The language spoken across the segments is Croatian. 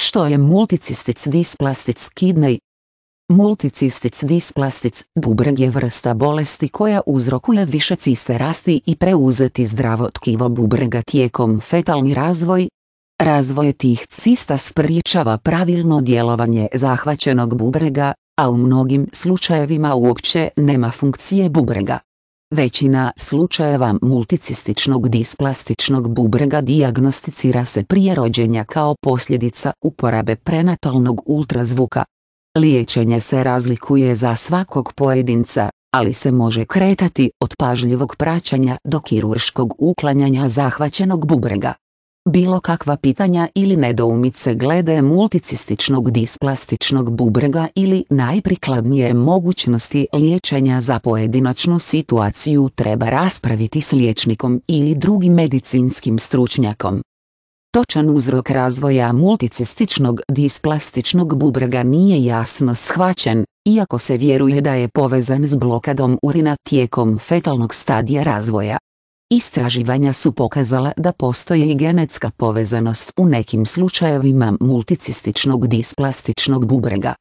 Što je multicistic displastic kidney? Multicistic displastic bubreg je vrsta bolesti koja uzrokuje više ciste rasti i preuzeti zdravo tkivo bubrega tijekom fetalni razvoj. Razvoj tih cista spriječava pravilno djelovanje zahvaćenog bubrega, a u mnogim slučajevima uopće nema funkcije bubrega. Većina slučajeva multicističnog displastičnog bubrega dijagnosticira se prije rođenja kao posljedica uporabe prenatalnog ultrazvuka. Liječenje se razlikuje za svakog pojedinca, ali se može kretati od pažljivog praćanja do kirurškog uklanjanja zahvaćenog bubrega bilo kakva pitanja ili nedoumice glede multicističnog displastičnog bubrega ili najprikladnije mogućnosti liječenja za pojedinačnu situaciju treba raspraviti s liječnikom ili drugim medicinskim stručnjakom. Točan uzrok razvoja multicističnog displastičnog bubrega nije jasno shvaćen, iako se vjeruje da je povezan s blokadom urina tijekom fetalnog stadija razvoja. Istraživanja su pokazala da postoje i genetska povezanost u nekim slučajevima multicističnog displastičnog bubrega.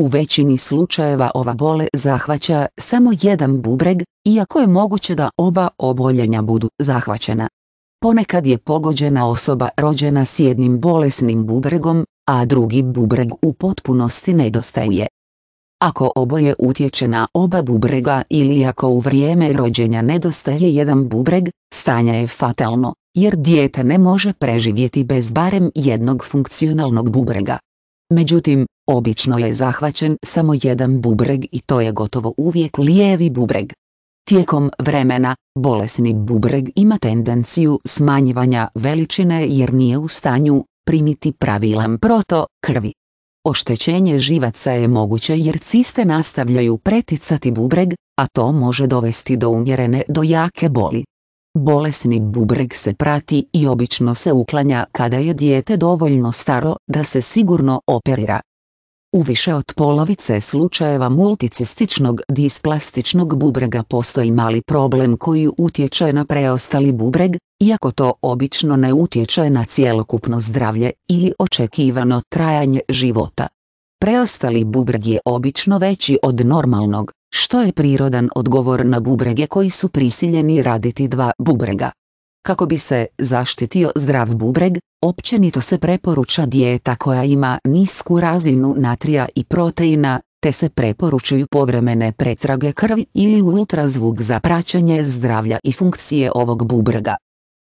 U većini slučajeva ova bole zahvaća samo jedan bubreg, iako je moguće da oba oboljenja budu zahvaćena. Ponekad je pogođena osoba rođena s jednim bolesnim bubregom, a drugi bubreg u potpunosti nedostaje. Ako oboje utječe na oba bubrega ili ako u vrijeme rođenja nedostaje jedan bubreg, stanje je fatalno, jer dijete ne može preživjeti bez barem jednog funkcionalnog bubrega. Međutim, obično je zahvaćen samo jedan bubreg i to je gotovo uvijek lijevi bubreg. Tijekom vremena, bolesni bubreg ima tendenciju smanjivanja veličine jer nije u stanju primiti pravilan proto krvi. Oštećenje živaca je moguće jer ciste nastavljaju preticati bubreg, a to može dovesti do umjerene do jake boli. Bolesni bubreg se prati i obično se uklanja kada je dijete dovoljno staro da se sigurno operira. U više od polovice slučajeva multicističnog displastičnog bubrega postoji mali problem koji utječe na preostali bubreg, iako to obično ne utječe na cjelokupno zdravlje ili očekivano trajanje života. Preostali bubreg je obično veći od normalnog, što je prirodan odgovor na bubrege koji su prisiljeni raditi dva bubrega. Kako bi se zaštitio zdrav bubreg, općenito se preporuča dijeta koja ima nisku razinu natrija i proteina, te se preporučuju povremene pretrage krvi ili ultrazvuk za praćenje zdravlja i funkcije ovog bubrega.